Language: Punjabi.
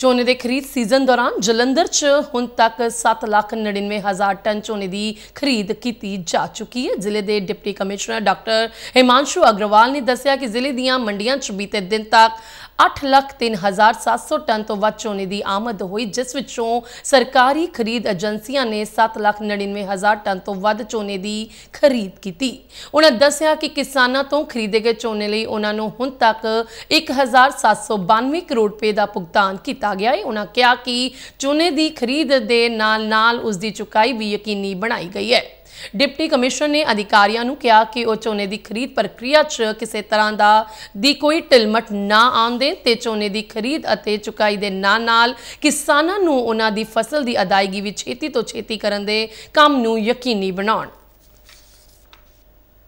ਝੋਨੇ ਦੇ ਖਰੀਦ ਸੀਜ਼ਨ ਦੌਰਾਨ ਜਲੰਧਰ 'ਚ ਹੁਣ ਤੱਕ 799000 ਟਨ ਝੋਨੇ ਦੀ ਖਰੀਦ ਕੀਤੀ ਜਾ ਚੁੱਕੀ ਹੈ ਜ਼ਿਲ੍ਹੇ ਦੇ deputy commissioner doctor Himanshu Agarwal ਨੇ ਦੱਸਿਆ ਕਿ ਜ਼ਿਲ੍ਹੇ ਦੀਆਂ ਮੰਡੀਆਂ 'ਚ ਬੀਤੇ ਦਿਨ ਤੱਕ 8 ਲੱਖ 3700 ਟਨ ਤੋਂ ਵੱਧ ਝੋਨੇ ਦੀ ਆਮਦ ਹੋਈ ਜਿਸ ਵਿੱਚੋਂ ਸਰਕਾਰੀ ਖਰੀਦ ਏਜੰਸੀਆਂ ਨੇ 7 ਲੱਖ 99000 ਟਨ ਤੋਂ ਵੱਧ ਝੋਨੇ ਦੀ ਖਰੀਦ ਕੀਤੀ ਉਹਨਾਂ ਦੱਸਿਆ ਕਿ ਕਿਸਾਨਾਂ ਤੋਂ ਖਰੀਦੇ ਗਏ ਝੋਨੇ ਲਈ ਉਹਨਾਂ ਨੂੰ ਹੁਣ ਤੱਕ 1792 ਕਰੋੜ ਰੁਪਏ ਦਾ ਭੁਗਤਾਨ ਕੀਤਾ ਗਿਆ ਹੈ ਉਹਨਾਂ ਕਿਹਾ ਕਿ ਝੋਨੇ ਦੀ ਖਰੀਦ ਦੇ ਨਾਲ ਨਾਲ ਉਸ ਦੀ ਚੁਕਾਈ ਵੀ ਯਕੀਨੀ ਬਣਾਈ ਗਈ ਹੈ ਡਿਪਟੀ ਕਮਿਸ਼ਨਰ ਨੇ ਅਧਿਕਾਰੀਆਂ ਨੂੰ ਕਿਹਾ ਕਿ ਉਹ ਝੋਨੇ ਦੀ ਖਰੀਦ ਪ੍ਰਕਿਰਿਆ 'ਚ ਕਿਸੇ ਤਰ੍ਹਾਂ ਦਾ ਦੀ ਕੋਈ ਟਿਲਮਟ ਨਾ ਆਉਣ ਤੇ ਝੋਨੇ ਦੀ ਖਰੀਦ ਅਤੇ ਚੁਕਾਈ ਦੇ ਨਾਲ ਨਾਲ ਕਿਸਾਨਾਂ ਨੂੰ ਉਹਨਾਂ ਦੀ ਫਸਲ ਦੀ ਅਦਾਇਗੀ ਵਿੱਚ ਛੇਤੀ ਤੋਂ ਛੇਤੀ ਕਰਨ ਦੇ ਕੰਮ ਨੂੰ ਯਕੀਨੀ ਬਣਾਉਣ